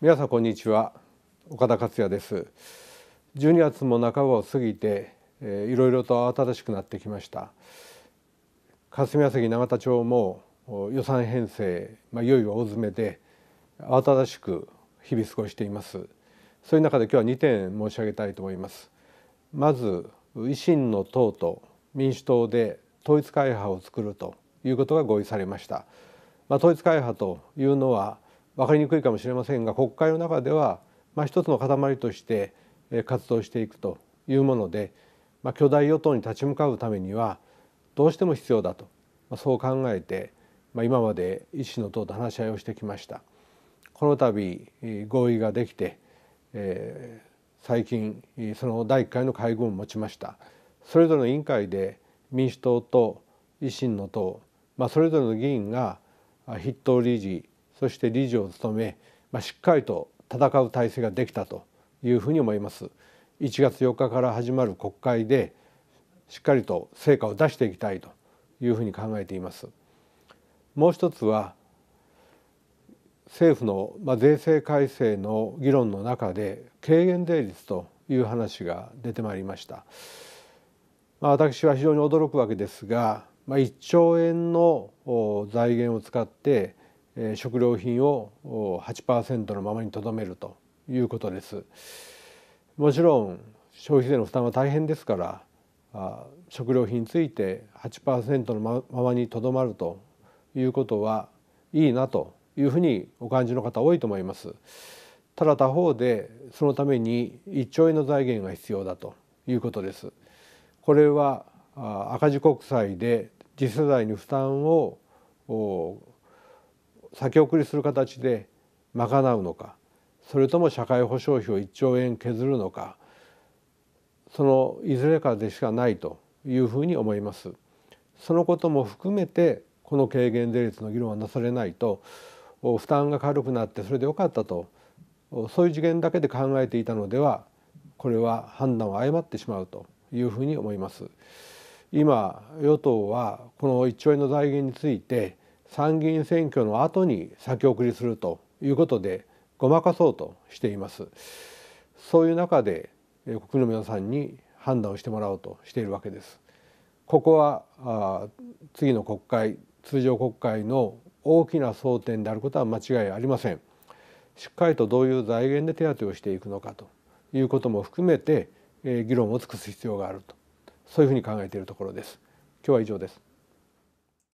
皆さんこんにちは岡田克也です12月も半ばを過ぎて、えー、いろいろと慌ただしくなってきました霞が関永田町も予算編成、まあ、いよいよ大詰めで慌ただしく日々過ごしていますそういう中で今日は2点申し上げたいと思いますまず維新の党と民主党で統一会派を作るということが合意されました、まあ、統一会派というのは分かりにくいかもしれませんが国会の中では、まあ、一つの塊として活動していくというもので、まあ、巨大与党に立ち向かうためにはどうしても必要だと、まあ、そう考えて、まあ、今まで維新の党と話し合いをしてきました。この度合意ができて、えー、最近その第1回の会合を持ちましたそれぞれの委員会で民主党と維新の党、まあ、それぞれの議員が筆頭理事そして理事を務め、まあ、しっかりと戦う体制ができたというふうに思います。1月4日から始まる国会でしっかりと成果を出していきたいというふうに考えています。もう一つは政府の、まあ、税制改正の議論の中で軽減税率という話が出てまいりました。まあ、私は非常に驚くわけですが、まあ、1兆円の財源を使って食料品を8%のままにとどめるということです。もちろん消費税の負担は大変ですから食料品について8%のままにとどまるということはいいなというふうにお感じの方多いと思います。ただ他方でそのために1兆円の財源が必要だということです。これは赤字国債で次世代に負担を先送りする形で賄うのかそれとも社会保障費を1兆円削るのかそのいずれかでしかないというふうに思います。そのことも含めてこの軽減税率の議論はなされないと負担が軽くなってそれでよかったとそういう次元だけで考えていたのではこれは判断を誤ってしまうというふうに思います。今与党はこの1兆円の財源について参議院選挙の後に先送りするということでごまかそうとしていますそういう中で国民の皆さんに判断をしてもらおうとしているわけですここは次の国会通常国会の大きな争点であることは間違いありませんしっかりとどういう財源で手当をしていくのかということも含めて議論を尽くす必要があるとそういうふうに考えているところです今日は以上です